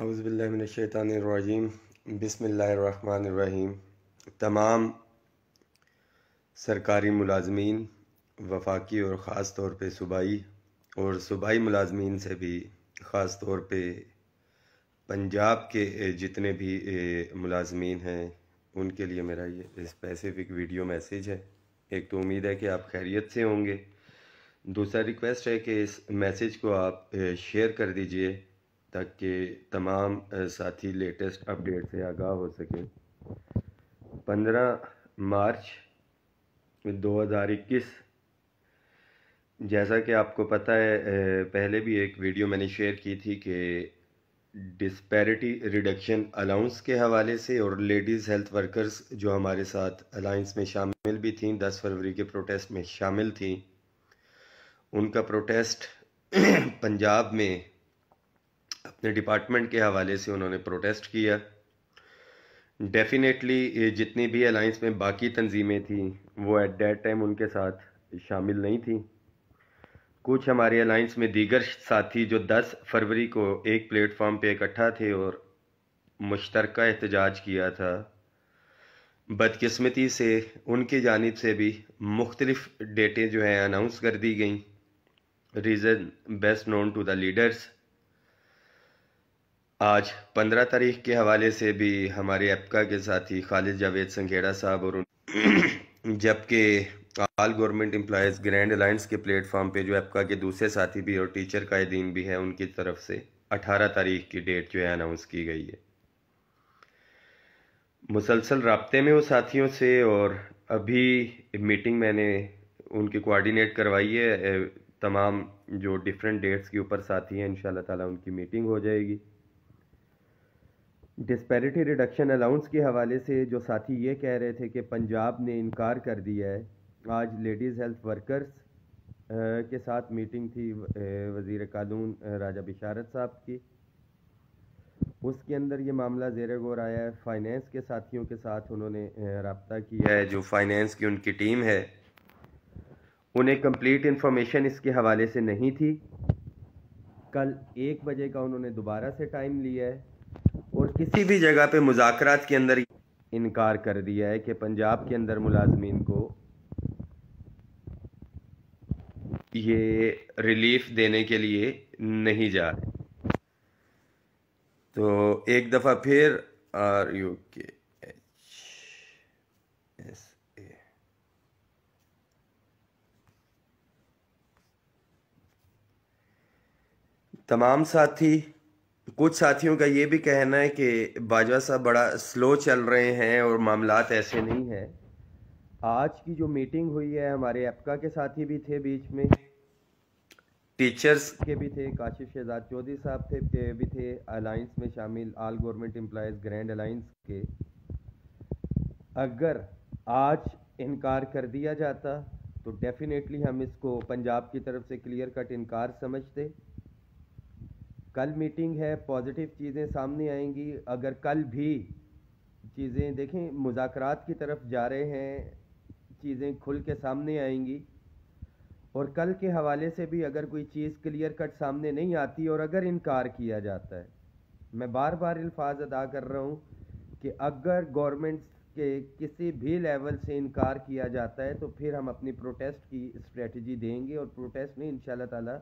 अवज़बिल्लिनशैतरजीम बसमीम तमाम सरकारी मुलाजमीन वफाकी और ख़ास तौर पर सूबाई और सूबाई मुलाजमीन से भी ख़ास तौर पर पंजाब के जितने भी मुलाजमीन हैं उनके लिए मेरा ये स्पेसिफ़िक वीडियो मैसेज है एक तो उम्मीद है कि आप खैरियत से होंगे दूसरा रिक्वेस्ट है कि इस मैसेज को आप शेयर कर दीजिए ताकि तमाम साथी लेटेस्ट अपडेट से आगाह हो सकें पंद्रह मार्च 2021 जैसा कि आपको पता है पहले भी एक वीडियो मैंने शेयर की थी कि डिस्पैरिटी रिडक्शन अलाउंस के हवाले से और लेडीज़ हेल्थ वर्कर्स जो हमारे साथ अलाइंस में शामिल भी थीं दस फरवरी के प्रोटेस्ट में शामिल थीं उनका प्रोटेस्ट पंजाब में अपने डिपार्टमेंट के हवाले से उन्होंने प्रोटेस्ट किया डेफिनेटली जितनी भी अलाइंस में बाकी तंजीमें थी वो एट दैट टाइम उनके साथ शामिल नहीं थी कुछ हमारे अलाइंस में दीगर साथी जो 10 फरवरी को एक प्लेटफॉर्म पे इकट्ठा थे और मुश्तर एहतजाज किया था बदकस्मती से उनकी जानब से भी मुख्तलफ डेटें जो हैं अनाउंस कर दी गई reason best known to the leaders आज पंद्रह तारीख के हवाले से भी हमारे एपका के साथी खालिद जावेद संघेड़ा साहब और जबकि all government employees grand alliance के प्लेटफॉर्म पे जो एपका के दूसरे साथी भी और टीचर कायदीन भी हैं उनकी तरफ से अठारह तारीख की डेट जो है अनाउंस की गई है मुसलसल रबते में वो साथियों से और अभी मीटिंग मैंने उनकी कोऑर्डिनेट करवाई है तमाम जो डिफरेंट डेट्स के ऊपर साथी हैं इन ताला उनकी मीटिंग हो जाएगी डिस्पैरिटी रिडक्शन अलाउंस के हवाले से जो साथी ये कह रहे थे कि पंजाब ने इनकार कर दिया है आज लेडीज़ हेल्थ वर्कर्स के साथ मीटिंग थी वज़ी कानून राजा बिशारत साहब की उसके अंदर ये मामला जेर गौर आया है फाइनेंस के साथियों के साथ उन्होंने रबता किया है जो फाइनेंस की उनकी टीम है उन्हें कंप्लीट इन्फॉर्मेशन इसके हवाले से नहीं थी कल एक बजे का उन्होंने दोबारा से टाइम लिया है और किसी भी जगह पे मुजाकर के अंदर इनकार कर दिया है कि पंजाब के अंदर मुलाजमीन को ये रिलीफ देने के लिए नहीं जा रहे तो एक दफ़ा फिर R U K H S A तमाम साथी कुछ साथियों का ये भी कहना है कि बाजवा साहब बड़ा स्लो चल रहे हैं और मामला ऐसे नहीं हैं आज की जो मीटिंग हुई है हमारे एपका के साथी भी थे बीच में टीचर्स के भी थे काशिफ शहजाद चौधरी साहब थे भी थे अलाइंस में शामिल all government employees grand alliance के अगर आज इनकार कर दिया जाता तो डेफिनेटली हम इसको पंजाब की तरफ से क्लियर कट इनकार समझते कल मीटिंग है पॉजिटिव चीज़ें सामने आएंगी अगर कल भी चीज़ें देखें मुजाकर की तरफ जा रहे हैं चीज़ें खुल के सामने आएंगी और कल के हवाले से भी अगर कोई चीज़ क्लियर कट सामने नहीं आती और अगर इनकार किया जाता है मैं बार बार अल्फाज अदा कर रहा हूँ कि अगर गवर्नमेंट के किसी भी लेवल से इनकार किया जाता है तो फिर हम अपनी प्रोटेस्ट की स्ट्रेटजी देंगे और प्रोटेस्ट में इन शाह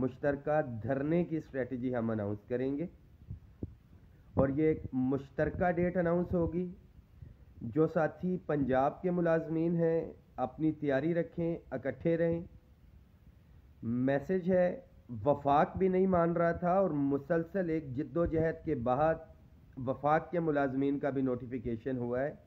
मुश्तरक धरने की स्ट्रेटजी हम अनाउंस करेंगे और ये एक मुश्तरक डेट अनाउंस होगी जो साथी पंजाब के मुलाजमीन हैं अपनी तैयारी रखें इकट्ठे रहें मैसेज है वफाक भी नहीं मान रहा था और मुसलसल एक जद्दोजहद के बाद वफाक के मुलाजमीन का भी नोटिफिकेशन हुआ है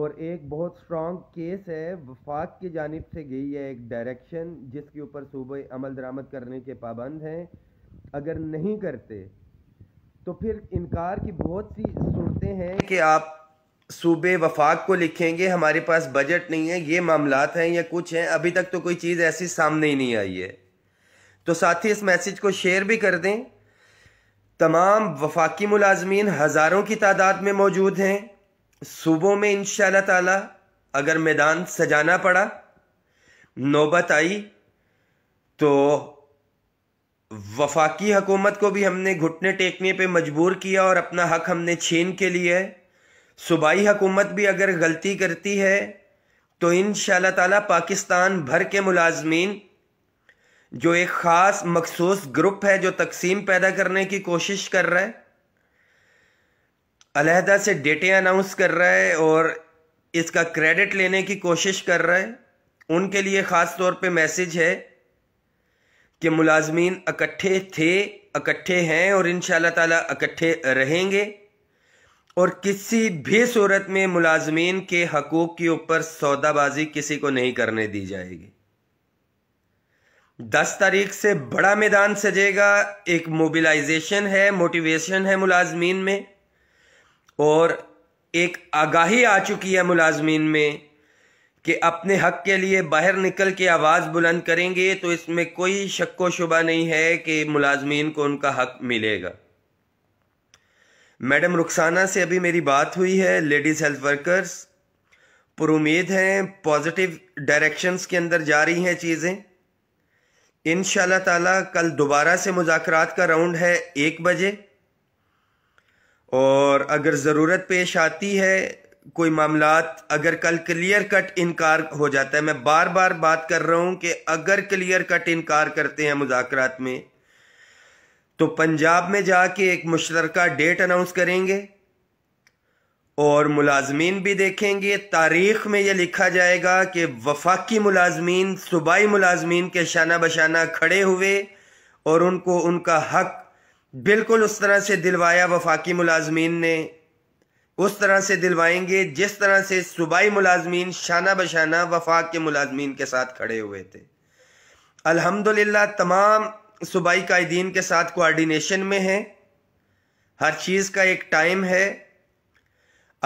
और एक बहुत स्ट्रॉन्ग केस है वफाक की जानब से गई है एक डायरेक्शन जिसके ऊपर सूबे अमल दरामद करने के पाबंद हैं अगर नहीं करते तो फिर इनकार की बहुत सी सूरतें हैं कि आप सूबे वफाक को लिखेंगे हमारे पास बजट नहीं है ये मामला हैं या कुछ हैं अभी तक तो कोई चीज़ ऐसी सामने ही नहीं आई है तो साथ ही इस मैसेज को शेयर भी कर दें तमाम वफाकी मुलाजमीन हज़ारों की तादाद में मौजूद हैं सुबह में इन ताला अगर मैदान सजाना पड़ा नौबत आई तो वफाकी हकूमत को भी हमने घुटने टेकने पे मजबूर किया और अपना हक हमने छीन के लिए सूबाई हकूमत भी अगर गलती करती है तो इन ताला पाकिस्तान भर के मुलाजमीन जो एक ख़ास मखसूस ग्रुप है जो तकसीम पैदा करने की कोशिश कर रहा है अलहदा से डेटे अनाउंस कर रहा है और इसका क्रेडिट लेने की कोशिश कर रहा है उनके लिए ख़ास तौर पे मैसेज है कि मुलाजमीन इकट्ठे थे इकट्ठे हैं और इन ताला इकट्ठे रहेंगे और किसी भी सूरत में मुलाजमीन के हकूक़ के ऊपर सौदाबाजी किसी को नहीं करने दी जाएगी दस तारीख से बड़ा मैदान सजेगा एक मोबिलाइजेशन है मोटिवेशन है मुलाजमीन में और एक आगाही आ चुकी है मुलाजमीन में कि अपने हक के लिए बाहर निकल के आवाज़ बुलंद करेंगे तो इसमें कोई शक्को शुबा नहीं है कि मुलाजमीन को उनका हक मिलेगा मैडम रुखसाना से अभी मेरी बात हुई है लेडीज़ हेल्थ वर्कर्स पर उम्मीद हैं पॉजिटिव डायरेक्शंस के अंदर जा रही हैं चीज़ें इन ताला कल दोबारा से मुजाकरात का राउंड है एक बजे और अगर ज़रूरत पेश आती है कोई मामला अगर कल क्लियर कट इनकार हो जाता है मैं बार बार बात कर रहा हूँ कि अगर क्लियर कट इनकार करते हैं मुजाकर में तो पंजाब में जाके एक मुशतर डेट अनाउंस करेंगे और मुलाजमीन भी देखेंगे तारीख में यह लिखा जाएगा कि वफाकी मुलाजमीन सूबाई मुलाजमीन के शाना बशाना खड़े हुए और उनको उनका हक बिल्कुल उस तरह से दिलवाया वफाकी मुलाजमीन ने उस तरह से दिलवाएंगे जिस तरह से सूबाई मुलाजमीन शाना बशाना वफाक के मुलाजमीन के साथ खड़े हुए थे अल्हम्दुलिल्लाह तमाम सूबाई कायदीन के साथ कोऑर्डिनेशन में है हर चीज़ का एक टाइम है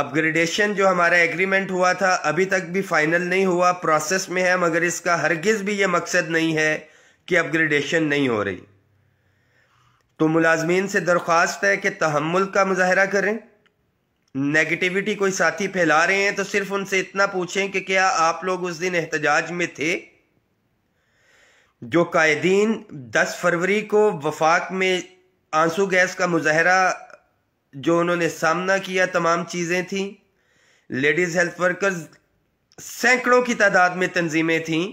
अपग्रेडेशन जो हमारा एग्रीमेंट हुआ था अभी तक भी फाइनल नहीं हुआ प्रोसेस में है मगर इसका हरगिज़ भी ये मकसद नहीं है कि अपग्रेडेशन नहीं हो रही तो मुलाजमीन से दरख्वास्त है कि तहमुल का मुजाहरा करें नेगेटिविटी कोई साथी फैला रहे हैं तो सिर्फ उनसे इतना पूछें कि क्या आप लोग उस दिन एहतजाज में थे जो कायदीन 10 फरवरी को वफाक में आंसू गैस का मुजाहरा जो उन्होंने सामना किया तमाम चीज़ें थीं लेडीज़ हेल्थ वर्कर्स सैकड़ों की तादाद में तंजीमें थीं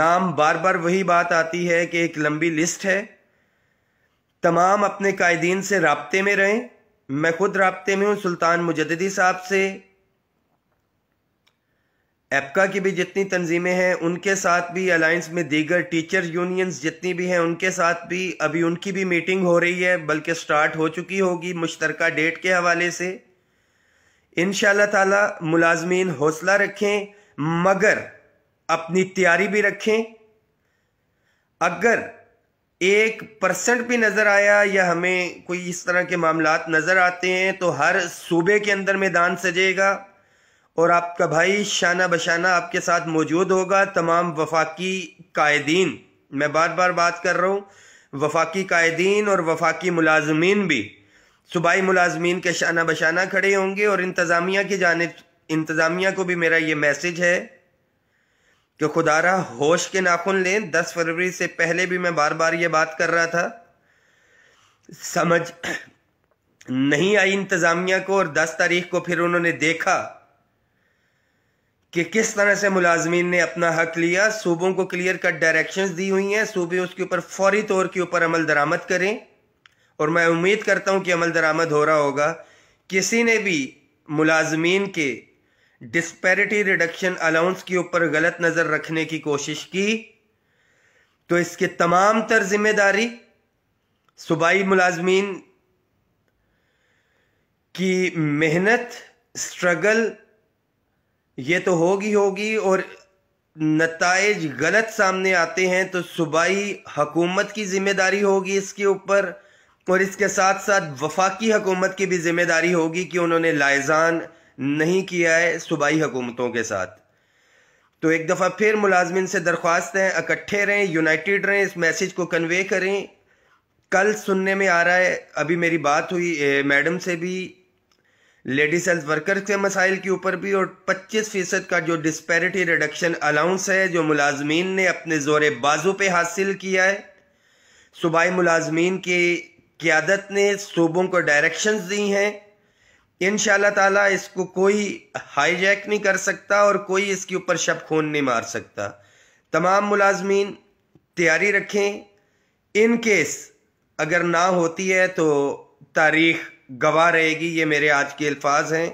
नाम बार बार वही बात आती है कि एक लंबी लिस्ट है तमाम अपने कायदीन से रबते में रहें मैं खुद रबते में हूँ सुल्तान मुजदी साहब से एपका की भी जितनी तंजीमें हैं उनके साथ भी अलाइंस में दीगर टीचर यूनियंस जितनी भी हैं उनके साथ भी अभी उनकी भी मीटिंग हो रही है बल्कि स्टार्ट हो चुकी होगी मुश्तरका डेट के हवाले से इन ताला मुलाजमीन हौसला रखें मगर अपनी तैयारी भी रखें अगर एक परसेंट भी नज़र आया या हमें कोई इस तरह के मामला नज़र आते हैं तो हर सूबे के अंदर मैदान सजेगा और आपका भाई शाना बशाना आपके साथ मौजूद होगा तमाम वफाकी कायदीन मैं बार बार बात कर रहा हूँ वफाकी कायदीन और वफाकी मुलाजमीन भी सूबाई मुलाजमीन के शाना बशाना खड़े होंगे और इंतज़ामिया की जानब इंतज़ामिया को भी मेरा ये मैसेज है कि खुदारा होश के नाखून लें दस फरवरी से पहले भी मैं बार बार ये बात कर रहा था समझ नहीं आई इंतज़ामिया को और दस तारीख को फिर उन्होंने देखा कि किस तरह से मुलाजमीन ने अपना हक लिया सूबों को क्लियर कट डायरेक्शंस दी हुई हैं सूबे उसके ऊपर फौरी तौर के ऊपर अमल दरामद करें और मैं उम्मीद करता हूं कि अमल दरामद हो रहा होगा किसी ने भी मुलाजमीन के डिस्पेरिटी रिडक्शन अलाउंस के ऊपर गलत नज़र रखने की कोशिश की तो इसके तमाम तर जिम्मेदारी सूबाई मुलाजमीन की मेहनत स्ट्रगल ये तो होगी होगी और नतज गलत सामने आते हैं तो सूबाई हकूमत की जिम्मेदारी होगी इसके ऊपर और इसके साथ साथ वफाकी हकूमत की भी जिम्मेदारी होगी कि उन्होंने लाइजान नहीं किया है सूबाई हुकूमतों के साथ तो एक दफ़ा फिर मुलाजमिन से दरख्वास्त हैं इकट्ठे रहें यूनाइटेड रहें इस मैसेज को कन्वे करें कल सुनने में आ रहा है अभी मेरी बात हुई ए, मैडम से भी लेडीज हेल्थ वर्कर के मसाइल के ऊपर भी और 25 फ़ीसद का जो डिस्पेरिटी रिडक्शन अलाउंस है जो मुलाजमीन ने अपने ज़ोर बाजू पे हासिल किया है सूबाई मुलाजमीन की क्यादत ने सूबों को डायरेक्शन दी हैं इन ताला इसको कोई हाईजैक नहीं कर सकता और कोई इसके ऊपर शब खून नहीं मार सकता तमाम मुलाजमीन तैयारी रखें इन केस अगर ना होती है तो तारीख गवाह रहेगी ये मेरे आज के अल्फाज हैं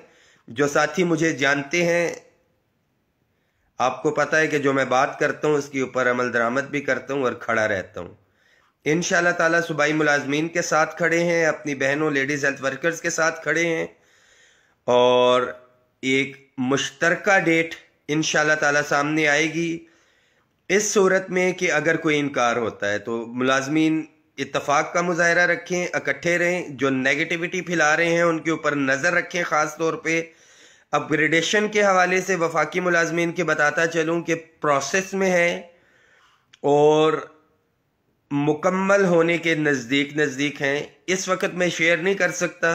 जो साथी मुझे जानते हैं आपको पता है कि जो मैं बात करता हूँ उसके ऊपर अमल दरामद भी करता हूँ और खड़ा रहता हूँ इन ताला सूबाई मुलाजमीन के साथ खड़े हैं अपनी बहनों लेडीज़ हेल्थ वर्कर्स के साथ खड़े हैं और एक मुश्तरका डेट इन ताला सामने आएगी इस सूरत में कि अगर कोई इनकार होता है तो मुलाजमीन इतफाक़ का मुजाहरा रखें इकट्ठे रहें जो नेगेटिविटी फैला रहे हैं उनके ऊपर नज़र रखें ख़ास तौर पर अपग्रेडेशन के हवाले से वफाकी मुलाजमीन के बताता चलूँ कि प्रोसेस में है और मुकम्मल होने के नज़दीक नज़दीक हैं इस वक्त मैं शेयर नहीं कर सकता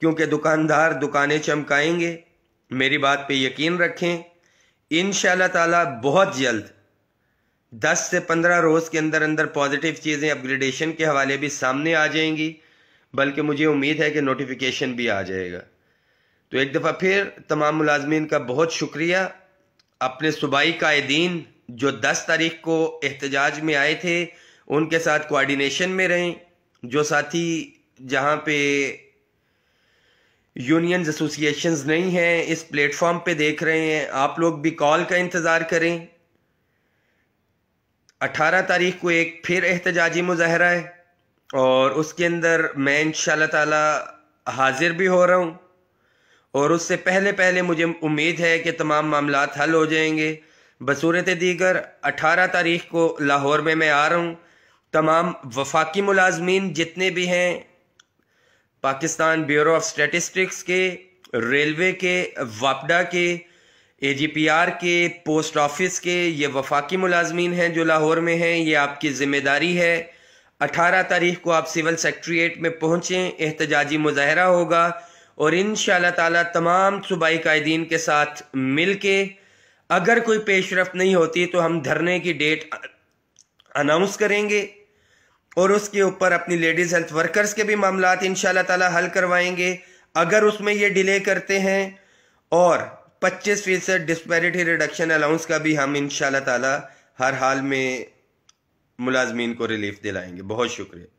क्योंकि दुकानदार दुकानें चमकाएंगे मेरी बात पे यकीन रखें इन ताला बहुत जल्द 10 से 15 रोज़ के अंदर अंदर पॉजिटिव चीज़ें अपग्रेडेशन के हवाले भी सामने आ जाएंगी बल्कि मुझे उम्मीद है कि नोटिफिकेशन भी आ जाएगा तो एक दफ़ा फिर तमाम मुलाजमीन का बहुत शुक्रिया अपने सूबाई कायदीन जो 10 तारीख को एहतजाज में आए थे उनके साथ कोऑर्डिनेशन में रहें जो साथी जहाँ पे यूनियंस एसोसिएशन नहीं हैं इस प्लेटफॉर्म पे देख रहे हैं आप लोग भी कॉल का इंतज़ार करें 18 तारीख को एक फिर एहतजाजी मुजाहरा है और उसके अंदर मैं इन ताला हाजिर भी हो रहा हूँ और उससे पहले पहले मुझे उम्मीद है कि तमाम मामला हल हो जाएंगे बसूरत दीगर अठारह तारीख को लाहौर में मैं आ रहा हूँ तमाम वफाकी मुलाजमीन जितने भी हैं पाकिस्तान ब्यूरो ऑफ स्टेटिस्टिक्स के रेलवे के वापडा के आर के पोस्ट ऑफिस के ये वफाकी मुलाजमीन हैं जो लाहौर में हैं ये आपकी ज़िम्मेदारी है अठारह तारीख को आप सिविल सेक्रट्रिएट में पहुँचें एहतजाजी मुजाहरा होगा और इन ताला तमाम सूबाई कायदीन के साथ मिल के अगर कोई पेशरफ नहीं होती तो हम धरने की डेट अनाउंस करेंगे और उसके ऊपर अपनी लेडीज़ हेल्थ वर्कर्स के भी मामला इन ताला हल करवाएंगे अगर उसमें ये डिले करते हैं और 25 फीसद डिस्पेरिटी रिडक्शन अलाउंस का भी हम इन ताला हर हाल में मुलाजमीन को रिलीफ दिलाएंगे बहुत शुक्रिया